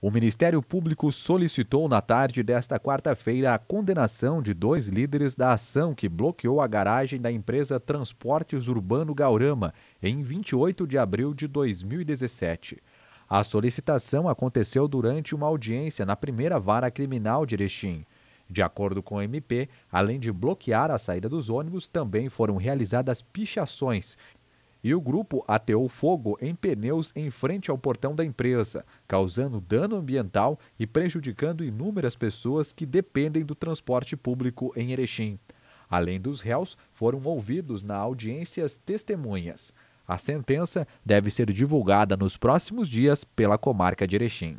O Ministério Público solicitou na tarde desta quarta-feira a condenação de dois líderes da ação que bloqueou a garagem da empresa Transportes Urbano Gaurama em 28 de abril de 2017. A solicitação aconteceu durante uma audiência na primeira vara criminal de Erechim. De acordo com o MP, além de bloquear a saída dos ônibus, também foram realizadas pichações e o grupo ateou fogo em pneus em frente ao portão da empresa, causando dano ambiental e prejudicando inúmeras pessoas que dependem do transporte público em Erechim. Além dos réus, foram ouvidos na audiência as testemunhas. A sentença deve ser divulgada nos próximos dias pela comarca de Erechim.